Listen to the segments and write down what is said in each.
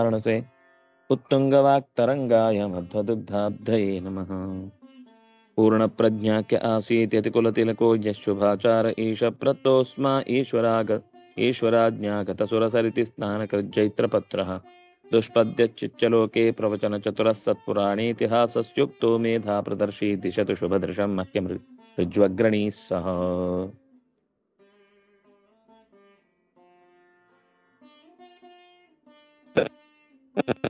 कारण से उत्तुङ्गवाक्तरङ्गाय मध्वदुग्धाब्धये नमः पूर्णप्रज्ञाक्य आसीत्यतिकुलतिलको यशुभाचार ईश प्रतोऽस्मा ईश्वराग ईश्वराज्ञागत ईश्वराज्ञागतसुरसरिति स्नानकृजैत्रपत्रः दुष्पद्यच्चिच्चलोके प्रवचनचतुरः सत्पुराणेतिहासस्युक्तो मेधा प्रदर्शी दिशतु शुभदृशं मह्यमृज्वग्रणीः सह Thank you.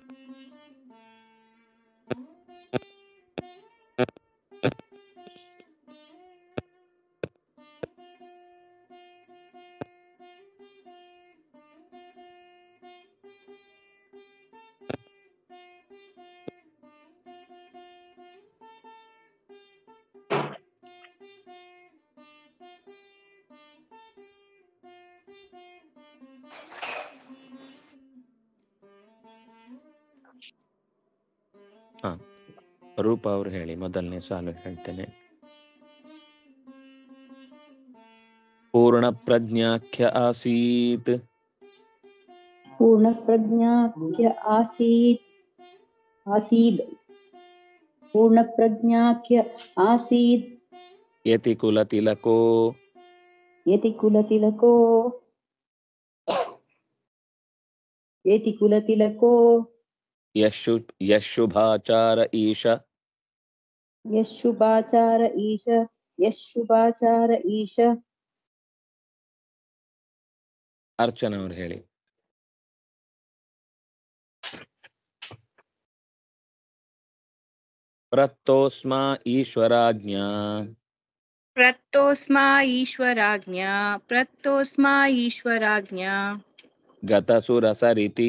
रूपवर हेले ಮೊದಲನೇ ಸಾಲು ಹೇಳ್ತೇನೆ ಪೂರ್ಣ ಪ್ರಜ್ಞಾಕ್ಯ ಆಸೀತ್ ಪೂರ್ಣ ಪ್ರಜ್ಞಾಕ್ಯ ಆಸೀತ್ ಆಸೀತ್ ಪೂರ್ಣ ಪ್ರಜ್ಞಾಕ್ಯ ಆಸೀತ್ ಏತಿ ಕುಲ ತಿಲಕೋ ಏತಿ ಕುಲ ತಿಲಕೋ ಏತಿ ಕುಲ ತಿಲಕೋ यशु यशुभाचार ईश यशुभाचार ईश यशुभाचार ईಶ ಅರ್ಚನಾ ಅವರು ಹೇಳಿ ಪ್ರತ್ತೋಸ್ಮಾ ಈಶ್ವರಾಜ್ಞಾ ಪ್ರತ್ತೋಸ್ಮಾ ಈಶ್ವರಾಜ್ಞಾ ಪ್ರತ್ತೋಸ್ಮಾ ಈಶ್ವರಾಜ್ಞಾ ಗತಸುರಸರಿತಿ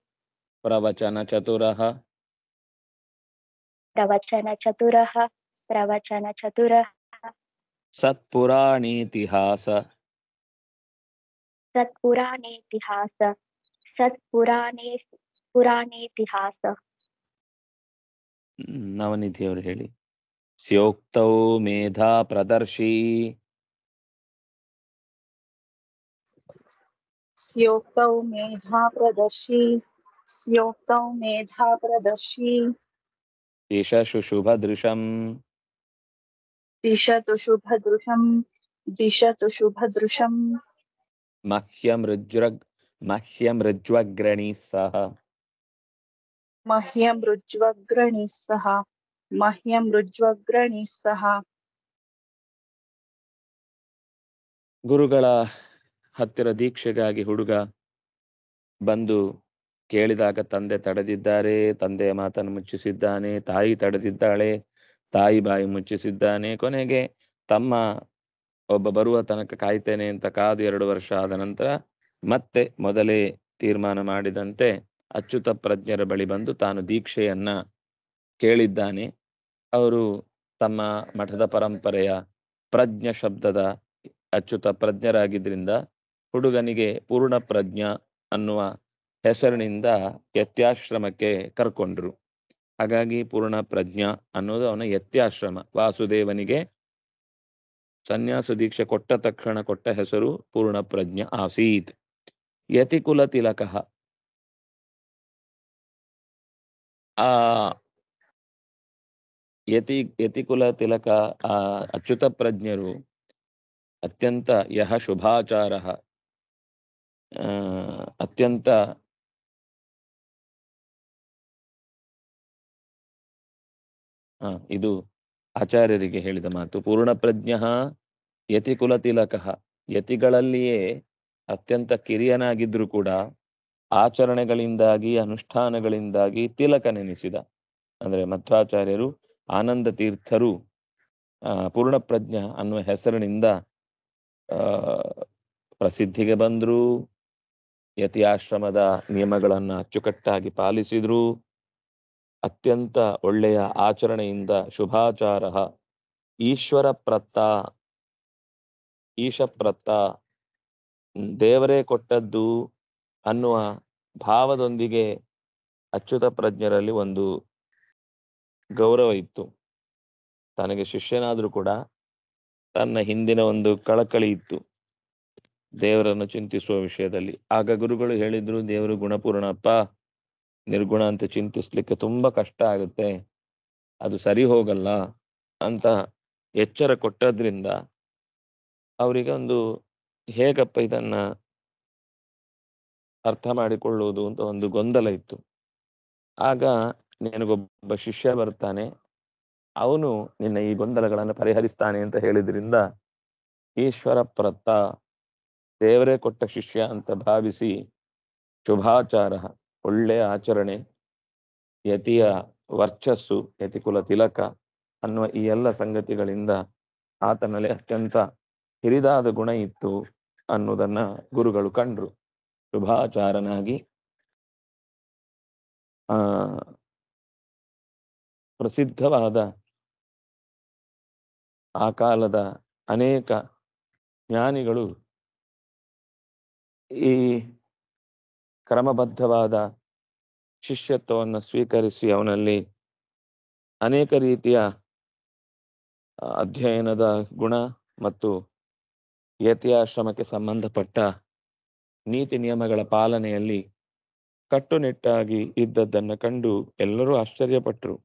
प्रवचन चतुरः प्रवचन चतुरः प्रवचन चतुरः सत्पुराणेतिहास सत्पुराणेतिहास सत्पुराणे पुराणेतिहास और ಹೇಳಿ स्योक्तौ मेधा प्रदर्शी स्योक्तौ मेधा प्रदर्शी स्योक्तौ मेधा प्रदर्शी दिशतु शुभदृशम् दिशतु शुभदृशम् मह्यं मह्यं मह्यं मह्यं ಗುರುಗಳ ಹತ್ತಿರ ದೀಕ್ಷೆಗಾಗಿ ಹುಡುಗ ಬಂದು ಕೇಳಿದಾಗ ತಂದೆ ತಡೆದಿದ್ದಾರೆ ತಂದೆಯ ಮಾತನ್ನು ಮುಚ್ಚಿಸಿದ್ದಾನೆ ತಾಯಿ ತಡೆದಿದ್ದಾಳೆ ತಾಯಿ ಬಾಯಿ ಮುಚ್ಚಿಸಿದ್ದಾನೆ ಕೊನೆಗೆ ತಮ್ಮ ಒಬ್ಬ ಬರುವ ತನಕ ಕಾಯ್ತೇನೆ ಅಂತ ಕಾದು ಎರಡು ವರ್ಷ ಆದ ನಂತರ ಮತ್ತೆ ಮೊದಲೇ ತೀರ್ಮಾನ ಮಾಡಿದಂತೆ ಅಚ್ಯುತ ಪ್ರಜ್ಞರ ಬಳಿ ಬಂದು ತಾನು ದೀಕ್ಷೆಯನ್ನ ಕೇಳಿದ್ದಾನೆ ಅವರು ತಮ್ಮ ಮಠದ ಪರಂಪರೆಯ ಪ್ರಜ್ಞ ಶಬ್ದದ ಅಚ್ಯುತ ಪ್ರಜ್ಞರಾಗಿದ್ದರಿಂದ ಹುಡುಗನಿಗೆ ಪೂರ್ಣ ಪ್ರಜ್ಞ ಅನ್ನುವ ಹೆಸರಿನಿಂದ ಯತ್ಯಾಶ್ರಮಕ್ಕೆ ಕರ್ಕೊಂಡ್ರು ಹಾಗಾಗಿ ಪೂರ್ಣ ಪ್ರಜ್ಞಾ ಅನ್ನೋದು ಅವನ ಯತ್ಯಾಶ್ರಮ ವಾಸುದೇವನಿಗೆ ಸನ್ಯಾಸ ದೀಕ್ಷೆ ಕೊಟ್ಟ ತಕ್ಷಣ ಕೊಟ್ಟ ಹೆಸರು ಪೂರ್ಣ ಪ್ರಜ್ಞ ಆಸೀತ್ ಯತಿಕುಲ ತಿಲಕ ಆ ಯತಿ ಯತಿಕುಲ ತಿಲಕ ಆ ಅಚ್ಯುತ ಪ್ರಜ್ಞರು ಅತ್ಯಂತ ಯಹ ಶುಭಾಚಾರ ಅತ್ಯಂತ ಇದು ಆಚಾರ್ಯರಿಗೆ ಹೇಳಿದ ಮಾತು ಪ್ರಜ್ಞ ಯತಿ ಕುಲ ತಿಲಕ ಯತಿಗಳಲ್ಲಿಯೇ ಅತ್ಯಂತ ಕಿರಿಯನಾಗಿದ್ರು ಕೂಡ ಆಚರಣೆಗಳಿಂದಾಗಿ ಅನುಷ್ಠಾನಗಳಿಂದಾಗಿ ತಿಲಕ ನೆನೆಸಿದ ಅಂದ್ರೆ ಮಧ್ವಾಚಾರ್ಯರು ಆನಂದ ತೀರ್ಥರು ಪೂರ್ಣಪ್ರಜ್ಞ ಅನ್ನುವ ಹೆಸರಿನಿಂದ ಪ್ರಸಿದ್ಧಿಗೆ ಬಂದ್ರು ಯತಿ ಆಶ್ರಮದ ನಿಯಮಗಳನ್ನು ಅಚ್ಚುಕಟ್ಟಾಗಿ ಪಾಲಿಸಿದ್ರು ಅತ್ಯಂತ ಒಳ್ಳೆಯ ಆಚರಣೆಯಿಂದ ಶುಭಾಚಾರ ಈಶ್ವರ ಪ್ರತ್ತ ಈಶಪ್ರತ್ತ ದೇವರೇ ಕೊಟ್ಟದ್ದು ಅನ್ನುವ ಭಾವದೊಂದಿಗೆ ಅಚ್ಯುತ ಪ್ರಜ್ಞರಲ್ಲಿ ಒಂದು ಗೌರವ ಇತ್ತು ತನಗೆ ಶಿಷ್ಯನಾದರೂ ಕೂಡ ತನ್ನ ಹಿಂದಿನ ಒಂದು ಕಳಕಳಿ ಇತ್ತು ದೇವರನ್ನು ಚಿಂತಿಸುವ ವಿಷಯದಲ್ಲಿ ಆಗ ಗುರುಗಳು ಹೇಳಿದ್ರು ದೇವರು ಗುಣಪೂರ್ಣಪ್ಪ ನಿರ್ಗುಣ ಅಂತ ಚಿಂತಿಸ್ಲಿಕ್ಕೆ ತುಂಬಾ ಕಷ್ಟ ಆಗುತ್ತೆ ಅದು ಸರಿ ಹೋಗಲ್ಲ ಅಂತ ಎಚ್ಚರ ಕೊಟ್ಟದ್ರಿಂದ ಅವರಿಗೆ ಒಂದು ಹೇಗಪ್ಪ ಇದನ್ನ ಅರ್ಥ ಮಾಡಿಕೊಳ್ಳುವುದು ಅಂತ ಒಂದು ಗೊಂದಲ ಇತ್ತು ಆಗ ನಿನಗೊಬ್ಬ ಶಿಷ್ಯ ಬರ್ತಾನೆ ಅವನು ನಿನ್ನ ಈ ಗೊಂದಲಗಳನ್ನು ಪರಿಹರಿಸ್ತಾನೆ ಅಂತ ಹೇಳಿದ್ರಿಂದ ಈಶ್ವರ ದೇವರೇ ಕೊಟ್ಟ ಶಿಷ್ಯ ಅಂತ ಭಾವಿಸಿ ಶುಭಾಚಾರ ಒಳ್ಳೆ ಆಚರಣೆ ಯತಿಯ ವರ್ಚಸ್ಸು ಯತಿಕುಲ ತಿಲಕ ಅನ್ನುವ ಈ ಎಲ್ಲ ಸಂಗತಿಗಳಿಂದ ಆತನಲ್ಲಿ ಅತ್ಯಂತ ಹಿರಿದಾದ ಗುಣ ಇತ್ತು ಅನ್ನುವುದನ್ನ ಗುರುಗಳು ಕಂಡ್ರು ಶುಭಾಚಾರನಾಗಿ ಆ ಪ್ರಸಿದ್ಧವಾದ ಆ ಕಾಲದ ಅನೇಕ ಜ್ಞಾನಿಗಳು ಈ ಕ್ರಮಬದ್ಧವಾದ ಶಿಷ್ಯತ್ವವನ್ನು ಸ್ವೀಕರಿಸಿ ಅವನಲ್ಲಿ ಅನೇಕ ರೀತಿಯ ಅಧ್ಯಯನದ ಗುಣ ಮತ್ತು ಯತಿಯಾಶ್ರಮಕ್ಕೆ ಸಂಬಂಧಪಟ್ಟ ನೀತಿ ನಿಯಮಗಳ ಪಾಲನೆಯಲ್ಲಿ ಕಟ್ಟುನಿಟ್ಟಾಗಿ ಇದ್ದದ್ದನ್ನು ಕಂಡು ಎಲ್ಲರೂ ಆಶ್ಚರ್ಯಪಟ್ಟರು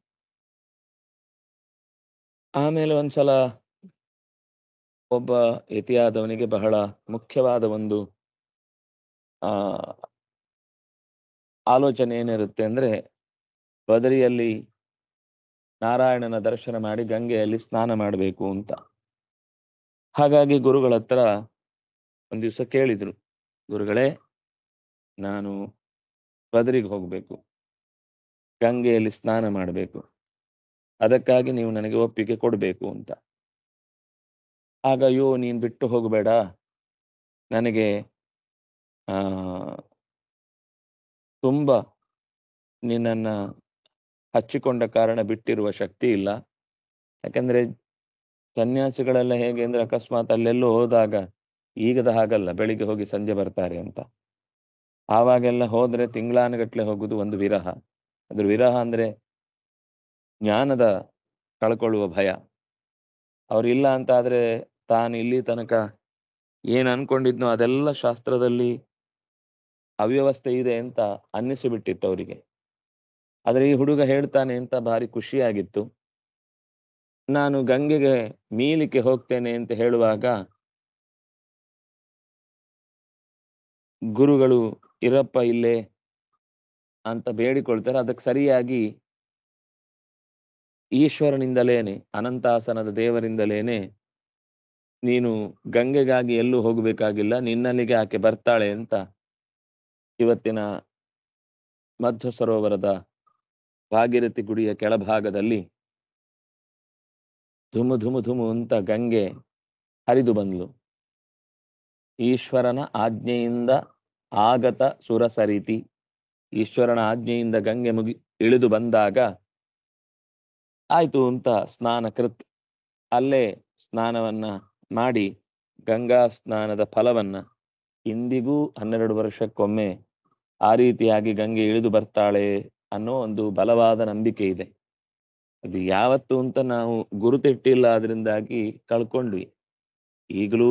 ಆಮೇಲೆ ಒಂದ್ಸಲ ಒಬ್ಬ ಯತಿಯಾದವನಿಗೆ ಬಹಳ ಮುಖ್ಯವಾದ ಒಂದು ಆಲೋಚನೆ ಏನಿರುತ್ತೆ ಅಂದ್ರೆ ಬದರಿಯಲ್ಲಿ ನಾರಾಯಣನ ದರ್ಶನ ಮಾಡಿ ಗಂಗೆಯಲ್ಲಿ ಸ್ನಾನ ಮಾಡಬೇಕು ಅಂತ ಹಾಗಾಗಿ ಗುರುಗಳ ಹತ್ರ ಒಂದು ದಿವಸ ಕೇಳಿದರು ಗುರುಗಳೇ ನಾನು ಬದರಿಗೆ ಹೋಗ್ಬೇಕು ಗಂಗೆಯಲ್ಲಿ ಸ್ನಾನ ಮಾಡಬೇಕು ಅದಕ್ಕಾಗಿ ನೀವು ನನಗೆ ಒಪ್ಪಿಗೆ ಕೊಡಬೇಕು ಅಂತ ಆಗ ಅಯ್ಯೋ ನೀನು ಬಿಟ್ಟು ಹೋಗಬೇಡ ನನಗೆ ತುಂಬ ನಿನ್ನನ್ನು ಹಚ್ಚಿಕೊಂಡ ಕಾರಣ ಬಿಟ್ಟಿರುವ ಶಕ್ತಿ ಇಲ್ಲ ಯಾಕಂದ್ರೆ ಸನ್ಯಾಸಿಗಳೆಲ್ಲ ಹೇಗೆ ಅಂದರೆ ಅಕಸ್ಮಾತ್ ಅಲ್ಲೆಲ್ಲೋ ಹೋದಾಗ ಈಗದ ಹಾಗಲ್ಲ ಬೆಳಿಗ್ಗೆ ಹೋಗಿ ಸಂಜೆ ಬರ್ತಾರೆ ಅಂತ ಆವಾಗೆಲ್ಲ ಹೋದ್ರೆ ತಿಂಗಳಾನಗಟ್ಟಲೆ ಹೋಗುದು ಒಂದು ವಿರಹ ಅದ್ರ ವಿರಹ ಅಂದರೆ ಜ್ಞಾನದ ಕಳ್ಕೊಳ್ಳುವ ಭಯ ಅವರಿಲ್ಲ ಅಂತ ಆದರೆ ತಾನು ಇಲ್ಲಿ ತನಕ ಏನು ಅನ್ಕೊಂಡಿದ್ನೋ ಅದೆಲ್ಲ ಶಾಸ್ತ್ರದಲ್ಲಿ ಅವ್ಯವಸ್ಥೆ ಇದೆ ಅಂತ ಅನ್ನಿಸಿಬಿಟ್ಟಿತ್ತು ಅವರಿಗೆ ಆದರೆ ಈ ಹುಡುಗ ಹೇಳ್ತಾನೆ ಅಂತ ಭಾರಿ ಖುಷಿಯಾಗಿತ್ತು ನಾನು ಗಂಗೆಗೆ ಮೀಲಿಕೆ ಹೋಗ್ತೇನೆ ಅಂತ ಹೇಳುವಾಗ ಗುರುಗಳು ಇರಪ್ಪ ಇಲ್ಲೇ ಅಂತ ಬೇಡಿಕೊಳ್ತಾರೆ ಅದಕ್ಕೆ ಸರಿಯಾಗಿ ಈಶ್ವರನಿಂದಲೇನೆ ಅನಂತಾಸನದ ದೇವರಿಂದಲೇನೆ ನೀನು ಗಂಗೆಗಾಗಿ ಎಲ್ಲೂ ಹೋಗಬೇಕಾಗಿಲ್ಲ ನಿನ್ನಲ್ಲಿಗೆ ಆಕೆ ಬರ್ತಾಳೆ ಅಂತ ಇವತ್ತಿನ ಮಧ್ಯ ಸರೋವರದ ಭಾಗಿರಥಿ ಗುಡಿಯ ಕೆಳಭಾಗದಲ್ಲಿ ಧುಮು ಧುಮು ಧುಮು ಅಂತ ಗಂಗೆ ಹರಿದು ಬಂದ್ಲು ಈಶ್ವರನ ಆಜ್ಞೆಯಿಂದ ಆಗತ ಸುರಸರಿತಿ ಈಶ್ವರನ ಆಜ್ಞೆಯಿಂದ ಗಂಗೆ ಮುಗಿ ಇಳಿದು ಬಂದಾಗ ಆಯ್ತು ಅಂತ ಸ್ನಾನ ಕೃತ್ ಅಲ್ಲೇ ಸ್ನಾನವನ್ನ ಮಾಡಿ ಗಂಗಾ ಸ್ನಾನದ ಫಲವನ್ನ ಇಂದಿಗೂ ಹನ್ನೆರಡು ವರ್ಷಕ್ಕೊಮ್ಮೆ ಆ ರೀತಿಯಾಗಿ ಗಂಗೆ ಇಳಿದು ಬರ್ತಾಳೆ ಅನ್ನೋ ಒಂದು ಬಲವಾದ ನಂಬಿಕೆ ಇದೆ ಅದು ಯಾವತ್ತು ಅಂತ ನಾವು ಗುರುತಿಟ್ಟಿಲ್ಲ ಅದರಿಂದಾಗಿ ಕಳ್ಕೊಂಡ್ವಿ ಈಗಲೂ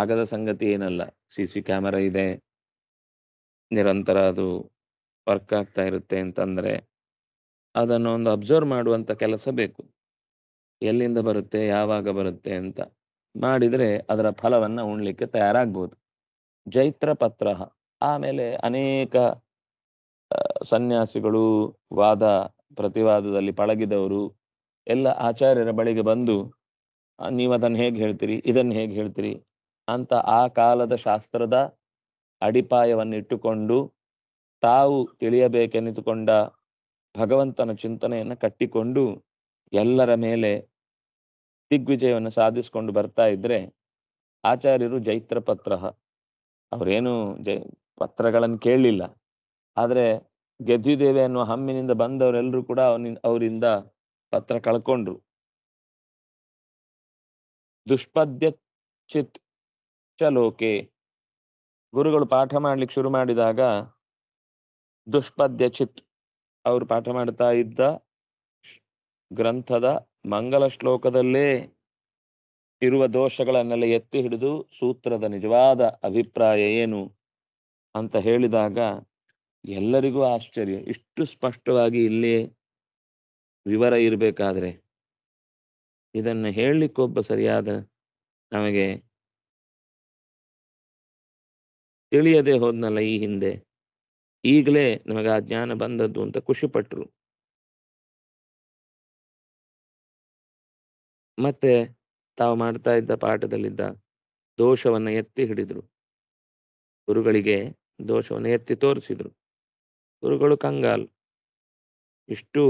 ಆಗದ ಸಂಗತಿ ಏನಲ್ಲ ಸಿ ಸಿ ಕ್ಯಾಮರಾ ಇದೆ ನಿರಂತರ ಅದು ವರ್ಕ್ ಆಗ್ತಾ ಇರುತ್ತೆ ಅಂತಂದ್ರೆ ಅದನ್ನು ಒಂದು ಅಬ್ಸರ್ವ್ ಮಾಡುವಂತ ಕೆಲಸ ಬೇಕು ಎಲ್ಲಿಂದ ಬರುತ್ತೆ ಯಾವಾಗ ಬರುತ್ತೆ ಅಂತ ಮಾಡಿದ್ರೆ ಅದರ ಫಲವನ್ನ ಉಣ್ಲಿಕ್ಕೆ ತಯಾರಾಗ್ಬೋದು ಜೈತ್ರ ಪತ್ರ ಆಮೇಲೆ ಅನೇಕ ಸನ್ಯಾಸಿಗಳು ವಾದ ಪ್ರತಿವಾದದಲ್ಲಿ ಪಳಗಿದವರು ಎಲ್ಲ ಆಚಾರ್ಯರ ಬಳಿಗೆ ಬಂದು ನೀವು ಅದನ್ನು ಹೇಗೆ ಹೇಳ್ತೀರಿ ಇದನ್ನು ಹೇಗೆ ಹೇಳ್ತೀರಿ ಅಂತ ಆ ಕಾಲದ ಶಾಸ್ತ್ರದ ಅಡಿಪಾಯವನ್ನು ಇಟ್ಟುಕೊಂಡು ತಾವು ತಿಳಿಯಬೇಕೆನಿತುಕೊಂಡ ಭಗವಂತನ ಚಿಂತನೆಯನ್ನು ಕಟ್ಟಿಕೊಂಡು ಎಲ್ಲರ ಮೇಲೆ ದಿಗ್ವಿಜಯವನ್ನು ಸಾಧಿಸಿಕೊಂಡು ಬರ್ತಾ ಇದ್ರೆ ಆಚಾರ್ಯರು ಜೈತ್ರ ಪತ್ರ ಅವರೇನು ಪತ್ರಗಳನ್ನು ಕೇಳಲಿಲ್ಲ ಆದರೆ ಗೆದ್ದಿದ್ದೇವೆ ಅನ್ನುವ ಹಮ್ಮಿನಿಂದ ಬಂದವರೆಲ್ಲರೂ ಕೂಡ ಅವರಿಂದ ಪತ್ರ ಕಳ್ಕೊಂಡ್ರು ದುಷ್ಪದ್ಯ ಚಿತ್ ಚಲೋಕೆ ಗುರುಗಳು ಪಾಠ ಮಾಡ್ಲಿಕ್ಕೆ ಶುರು ಮಾಡಿದಾಗ ದುಷ್ಪದ್ಯ ಚಿತ್ ಅವರು ಪಾಠ ಮಾಡ್ತಾ ಇದ್ದ ಗ್ರಂಥದ ಮಂಗಲ ಶ್ಲೋಕದಲ್ಲೇ ಇರುವ ದೋಷಗಳನ್ನೆಲ್ಲ ಎತ್ತಿ ಹಿಡಿದು ಸೂತ್ರದ ನಿಜವಾದ ಅಭಿಪ್ರಾಯ ಏನು ಅಂತ ಹೇಳಿದಾಗ ಎಲ್ಲರಿಗೂ ಆಶ್ಚರ್ಯ ಇಷ್ಟು ಸ್ಪಷ್ಟವಾಗಿ ಇಲ್ಲಿ ವಿವರ ಇರಬೇಕಾದ್ರೆ ಇದನ್ನು ಹೇಳಲಿಕ್ಕೊಬ್ಬ ಸರಿಯಾದ ನಮಗೆ ತಿಳಿಯದೆ ಹೋದ್ನಲ್ಲ ಈ ಹಿಂದೆ ಈಗಲೇ ನಮಗೆ ಆ ಜ್ಞಾನ ಬಂದದ್ದು ಅಂತ ಖುಷಿಪಟ್ಟರು ಮತ್ತೆ ತಾವು ಮಾಡ್ತಾ ಇದ್ದ ಪಾಠದಲ್ಲಿದ್ದ ದೋಷವನ್ನು ಎತ್ತಿ ಹಿಡಿದ್ರು ಗುರುಗಳಿಗೆ ದೋಷವನ್ನು ಎತ್ತಿ ತೋರಿಸಿದ್ರು ಗುರುಗಳು ಕಂಗಾಲ್ ಇಷ್ಟು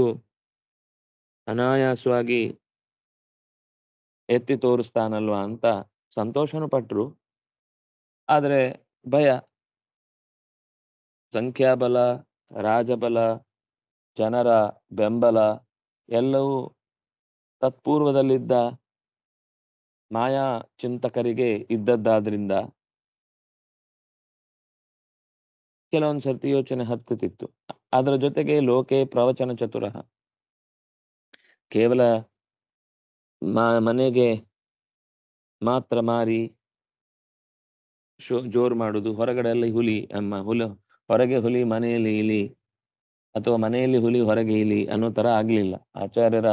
ಅನಾಯಾಸವಾಗಿ ಎತ್ತಿ ತೋರಿಸ್ತಾನಲ್ವಾ ಅಂತ ಸಂತೋಷನೂ ಪಟ್ಟರು ಆದರೆ ಭಯ ಸಂಖ್ಯಾಬಲ ರಾಜಬಲ ಜನರ ಬೆಂಬಲ ಎಲ್ಲವೂ ತತ್ಪೂರ್ವದಲ್ಲಿದ್ದ ಮಾಯಾ ಚಿಂತಕರಿಗೆ ಇದ್ದದ್ದಾದ್ರಿಂದ ಕೆಲವೊಂದು ಸರ್ತಿ ಯೋಚನೆ ಹತ್ತುತ್ತಿತ್ತು ಅದರ ಜೊತೆಗೆ ಲೋಕೆ ಪ್ರವಚನ ಚತುರ ಕೇವಲ ಮನೆಗೆ ಮಾತ್ರ ಮಾರಿ ಶೋ ಜೋರು ಮಾಡುದು ಹೊರಗಡೆಯಲ್ಲಿ ಹುಲಿ ಅಮ್ಮ ಹುಲ ಹೊರಗೆ ಹುಲಿ ಮನೆಯಲ್ಲಿ ಇಲಿ ಅಥವಾ ಮನೆಯಲ್ಲಿ ಹುಲಿ ಹೊರಗೆ ಇಲಿ ಅನ್ನೋ ತರ ಆಗ್ಲಿಲ್ಲ ಆಚಾರ್ಯರ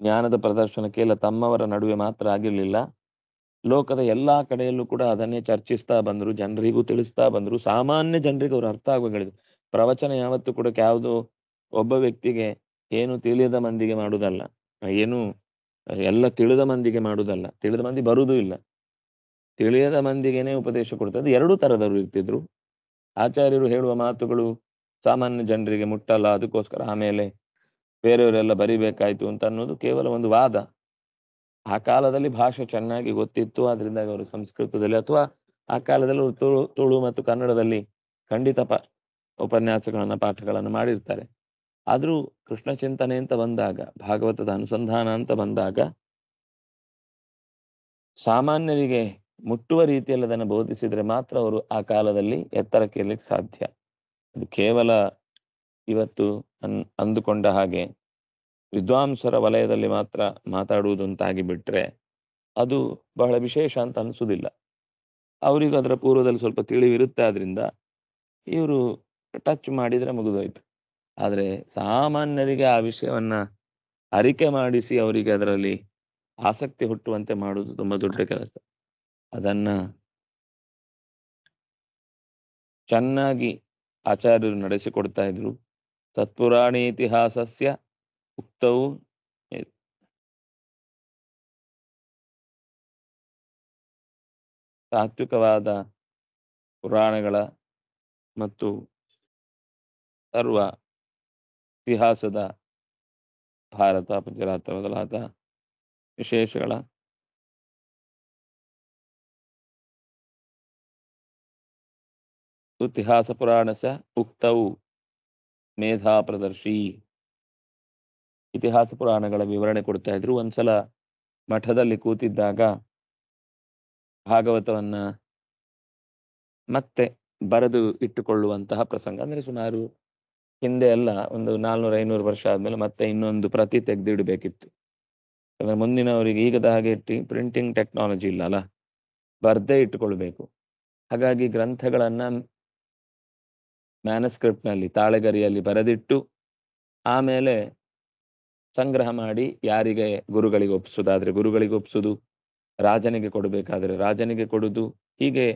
ಜ್ಞಾನದ ಪ್ರದರ್ಶನಕ್ಕೆ ಇಲ್ಲ ತಮ್ಮವರ ನಡುವೆ ಮಾತ್ರ ಆಗಿರಲಿಲ್ಲ ಲೋಕದ ಎಲ್ಲಾ ಕಡೆಯಲ್ಲೂ ಕೂಡ ಅದನ್ನೇ ಚರ್ಚಿಸ್ತಾ ಬಂದರು ಜನರಿಗೂ ತಿಳಿಸ್ತಾ ಬಂದರು ಸಾಮಾನ್ಯ ಜನರಿಗೆ ಅವ್ರು ಅರ್ಥ ಆಗುವಂಗಿದ್ರು ಪ್ರವಚನ ಯಾವತ್ತೂ ಕೂಡ ಯಾವುದು ಒಬ್ಬ ವ್ಯಕ್ತಿಗೆ ಏನು ತಿಳಿಯದ ಮಂದಿಗೆ ಮಾಡುವುದಲ್ಲ ಏನು ಎಲ್ಲ ತಿಳಿದ ಮಂದಿಗೆ ಮಾಡುವುದಲ್ಲ ತಿಳಿದ ಮಂದಿ ಬರುವುದೂ ಇಲ್ಲ ತಿಳಿಯದ ಮಂದಿಗೆನೇ ಉಪದೇಶ ಕೊಡ್ತದೆ ಎರಡೂ ತರದವರು ಇರ್ತಿದ್ರು ಆಚಾರ್ಯರು ಹೇಳುವ ಮಾತುಗಳು ಸಾಮಾನ್ಯ ಜನರಿಗೆ ಮುಟ್ಟಲ್ಲ ಅದಕ್ಕೋಸ್ಕರ ಆಮೇಲೆ ಬೇರೆಯವರೆಲ್ಲ ಬರಿಬೇಕಾಯ್ತು ಅಂತ ಅನ್ನೋದು ಕೇವಲ ಒಂದು ವಾದ ಆ ಕಾಲದಲ್ಲಿ ಭಾಷೆ ಚೆನ್ನಾಗಿ ಗೊತ್ತಿತ್ತು ಆದ್ರಿಂದ ಅವರು ಸಂಸ್ಕೃತದಲ್ಲಿ ಅಥವಾ ಆ ಕಾಲದಲ್ಲಿ ತುಳು ತುಳು ಮತ್ತು ಕನ್ನಡದಲ್ಲಿ ಖಂಡಿತ ಪ ಉಪನ್ಯಾಸಗಳನ್ನ ಪಾಠಗಳನ್ನು ಮಾಡಿರ್ತಾರೆ ಆದರೂ ಕೃಷ್ಣ ಚಿಂತನೆ ಅಂತ ಬಂದಾಗ ಭಾಗವತದ ಅನುಸಂಧಾನ ಅಂತ ಬಂದಾಗ ಸಾಮಾನ್ಯರಿಗೆ ಮುಟ್ಟುವ ರೀತಿಯಲ್ಲಿ ಅದನ್ನು ಬೋಧಿಸಿದ್ರೆ ಮಾತ್ರ ಅವರು ಆ ಕಾಲದಲ್ಲಿ ಎತ್ತರಕ್ಕೆ ಸಾಧ್ಯ ಅದು ಕೇವಲ ಇವತ್ತು ಅನ್ ಅಂದುಕೊಂಡ ಹಾಗೆ ವಿದ್ವಾಂಸರ ವಲಯದಲ್ಲಿ ಮಾತ್ರ ಮಾತಾಡುವುದು ಅಂತಾಗಿ ಬಿಟ್ರೆ ಅದು ಬಹಳ ವಿಶೇಷ ಅಂತ ಅನಿಸೋದಿಲ್ಲ ಅವರಿಗೂ ಅದರ ಪೂರ್ವದಲ್ಲಿ ಸ್ವಲ್ಪ ತಿಳಿವಿರುತ್ತೆ ಆದ್ರಿಂದ ಇವರು ಟಚ್ ಮಾಡಿದರೆ ಮುಗಿದೋಯ್ತು ಆದರೆ ಸಾಮಾನ್ಯರಿಗೆ ಆ ವಿಷಯವನ್ನ ಅರಿಕೆ ಮಾಡಿಸಿ ಅವರಿಗೆ ಅದರಲ್ಲಿ ಆಸಕ್ತಿ ಹುಟ್ಟುವಂತೆ ಮಾಡುವುದು ತುಂಬಾ ದೊಡ್ಡ ಕೆಲಸ ಅದನ್ನ ಚೆನ್ನಾಗಿ ಆಚಾರ್ಯರು ನಡೆಸಿಕೊಡ್ತಾ ಇದ್ರು तत्पुराणेतिहासस्य उक्तौ ತಾತ್ವಿಕವಾದ ಪುರಾಣಗಳ ಮತ್ತು ಸರ್ವ ಇತಿಹಾಸದ ಭಾರತ ಪಂಚರಾತ್ರ ಮೊದಲಾದ ವಿಶೇಷಗಳ ಇತಿಹಾಸ ಪುರಾಣಸ ಉಕ್ತವು ಮೇಧಾ ಪ್ರದರ್ಶಿ ಇತಿಹಾಸ ಪುರಾಣಗಳ ವಿವರಣೆ ಕೊಡ್ತಾ ಇದ್ರು ಒಂದ್ಸಲ ಮಠದಲ್ಲಿ ಕೂತಿದ್ದಾಗ ಭಾಗವತವನ್ನ ಮತ್ತೆ ಬರೆದು ಇಟ್ಟುಕೊಳ್ಳುವಂತಹ ಪ್ರಸಂಗ ಅಂದ್ರೆ ಸುಮಾರು ಹಿಂದೆ ಅಲ್ಲ ಒಂದು ನಾಲ್ನೂರ ಐನೂರು ವರ್ಷ ಆದ್ಮೇಲೆ ಮತ್ತೆ ಇನ್ನೊಂದು ಪ್ರತಿ ತೆಗೆದಿಡಬೇಕಿತ್ತು ಅಂದ್ರೆ ಮುಂದಿನವರಿಗೆ ಈಗದ ಹಾಗೆ ಪ್ರಿಂಟಿಂಗ್ ಟೆಕ್ನಾಲಜಿ ಇಲ್ಲ ಅಲ್ಲ ಬರ್ದೇ ಇಟ್ಟುಕೊಳ್ಬೇಕು ಹಾಗಾಗಿ ಗ್ರಂಥಗಳನ್ನ ಮ್ಯಾನಸ್ಕ್ರಿಪ್ಟ್ ನಲ್ಲಿ ತಾಳೆಗರಿಯಲ್ಲಿ ಬರೆದಿಟ್ಟು ಆಮೇಲೆ ಸಂಗ್ರಹ ಮಾಡಿ ಯಾರಿಗೆ ಗುರುಗಳಿಗೆ ಒಪ್ಸೋದಾದ್ರೆ ಗುರುಗಳಿಗೆ ಒಪ್ಸೋದು ರಾಜನಿಗೆ ಕೊಡಬೇಕಾದ್ರೆ ರಾಜನಿಗೆ ಕೊಡುದು ಹೀಗೆ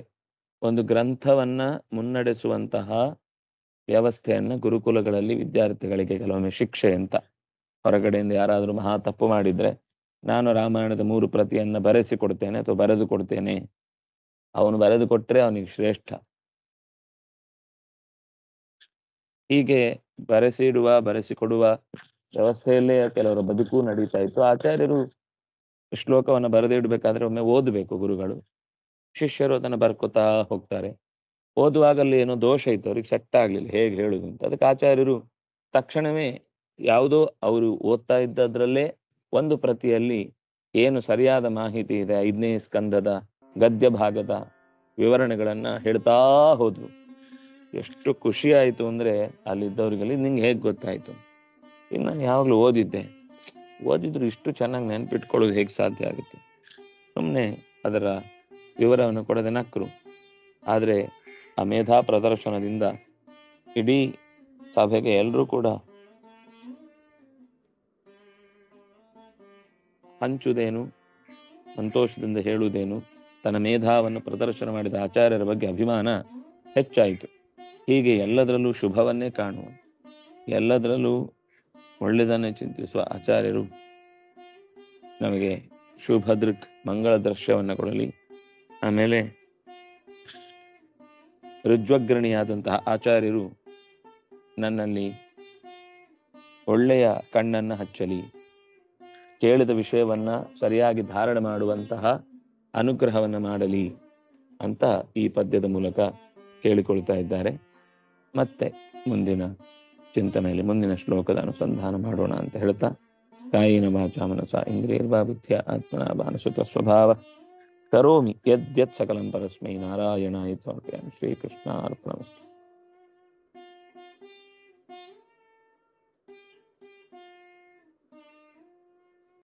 ಒಂದು ಗ್ರಂಥವನ್ನ ಮುನ್ನಡೆಸುವಂತಹ ವ್ಯವಸ್ಥೆಯನ್ನು ಗುರುಕುಲಗಳಲ್ಲಿ ವಿದ್ಯಾರ್ಥಿಗಳಿಗೆ ಕೆಲವೊಮ್ಮೆ ಶಿಕ್ಷೆ ಅಂತ ಹೊರಗಡೆಯಿಂದ ಯಾರಾದರೂ ಮಹಾ ತಪ್ಪು ಮಾಡಿದ್ರೆ ನಾನು ರಾಮಾಯಣದ ಮೂರು ಪ್ರತಿಯನ್ನ ಬರೆಸಿ ಅಥವಾ ಬರೆದು ಕೊಡ್ತೇನೆ ಅವನು ಬರೆದು ಕೊಟ್ಟರೆ ಅವನಿಗೆ ಶ್ರೇಷ್ಠ ಹೀಗೆ ಬರೆಸಿಡುವ ಬರೆಸಿಕೊಡುವ ವ್ಯವಸ್ಥೆಯಲ್ಲೇ ಕೆಲವರ ಬದುಕು ನಡೀತಾ ಇತ್ತು ಆಚಾರ್ಯರು ಶ್ಲೋಕವನ್ನು ಬರೆದಿಡ್ಬೇಕಾದ್ರೆ ಇಡಬೇಕಾದ್ರೆ ಒಮ್ಮೆ ಓದಬೇಕು ಗುರುಗಳು ಶಿಷ್ಯರು ಅದನ್ನು ಬರ್ಕೋತಾ ಹೋಗ್ತಾರೆ ಓದುವಾಗಲ್ಲಿ ಏನೋ ದೋಷ ಇತ್ತು ಅವ್ರಿಗೆ ಸೆಟ್ ಆಗ್ಲಿಲ್ಲ ಹೇಗೆ ಹೇಳುದು ಅಂತ ಅದಕ್ಕೆ ಆಚಾರ್ಯರು ತಕ್ಷಣವೇ ಯಾವುದೋ ಅವರು ಓದ್ತಾ ಇದ್ದದ್ರಲ್ಲೇ ಒಂದು ಪ್ರತಿಯಲ್ಲಿ ಏನು ಸರಿಯಾದ ಮಾಹಿತಿ ಇದೆ ಐದನೇ ಸ್ಕಂದದ ಗದ್ಯ ಭಾಗದ ವಿವರಣೆಗಳನ್ನ ಹೇಳ್ತಾ ಹೋದ್ರು ಎಷ್ಟು ಖುಷಿ ಆಯಿತು ಅಂದರೆ ಅಲ್ಲಿದ್ದವ್ರಿಗಲ್ಲಿ ನಿಂಗೆ ಹೇಗೆ ಗೊತ್ತಾಯಿತು ಇನ್ನು ನಾನು ಯಾವಾಗಲೂ ಓದಿದ್ದೆ ಓದಿದ್ರು ಇಷ್ಟು ಚೆನ್ನಾಗಿ ನೆನ್ಪಿಟ್ಕೊಳ್ಳೋದು ಹೇಗೆ ಸಾಧ್ಯ ಆಗುತ್ತೆ ಸುಮ್ಮನೆ ಅದರ ವಿವರವನ್ನು ಕೊಡದೆ ನಕ್ಕರು ಆದರೆ ಆ ಮೇಧಾ ಪ್ರದರ್ಶನದಿಂದ ಇಡೀ ಸಭೆಗೆ ಎಲ್ಲರೂ ಕೂಡ ಹಂಚುದೇನು ಸಂತೋಷದಿಂದ ಹೇಳುವುದೇನು ತನ್ನ ಮೇಧಾವನ್ನು ಪ್ರದರ್ಶನ ಮಾಡಿದ ಆಚಾರ್ಯರ ಬಗ್ಗೆ ಅಭಿಮಾನ ಹೆಚ್ಚಾಯಿತು ಹೀಗೆ ಎಲ್ಲದರಲ್ಲೂ ಶುಭವನ್ನೇ ಕಾಣುವ ಎಲ್ಲದರಲ್ಲೂ ಒಳ್ಳೆಯದನ್ನೇ ಚಿಂತಿಸುವ ಆಚಾರ್ಯರು ನಮಗೆ ಶುಭದೃಕ್ ಮಂಗಳ ದೃಶ್ಯವನ್ನು ಕೊಡಲಿ ಆಮೇಲೆ ರುಜ್ವಗ್ರಣಿಯಾದಂತಹ ಆಚಾರ್ಯರು ನನ್ನಲ್ಲಿ ಒಳ್ಳೆಯ ಕಣ್ಣನ್ನು ಹಚ್ಚಲಿ ಕೇಳಿದ ವಿಷಯವನ್ನು ಸರಿಯಾಗಿ ಧಾರಣ ಮಾಡುವಂತಹ ಅನುಗ್ರಹವನ್ನು ಮಾಡಲಿ ಅಂತ ಈ ಪದ್ಯದ ಮೂಲಕ ಕೇಳಿಕೊಳ್ತಾ ಇದ್ದಾರೆ ಮತ್ತೆ ಮುಂದಿನ ಚಿಂತನೆಯಲ್ಲಿ ಮುಂದಿನ ಶ್ಲೋಕದ ಅನುಸಂಧಾನ ಮಾಡೋಣ ಅಂತ ಹೇಳ್ತಾ ಕಾಯಿನ ವಾಚ ಮನಸ ಇಂದ್ರಿಯರ್ವಾ ಬುದ್ಧಿಯ ಆತ್ಮನ ಭಾನಸುತ ಸ್ವಭಾವ ಕರೋಮಿ ಯದ್ಯತ್ ಸಕಲಂ ಪರಸ್ಮೈ ನಾರಾಯಣ ಸಮರ್ಪಯಾಮಿ ಶ್ರೀಕೃಷ್ಣ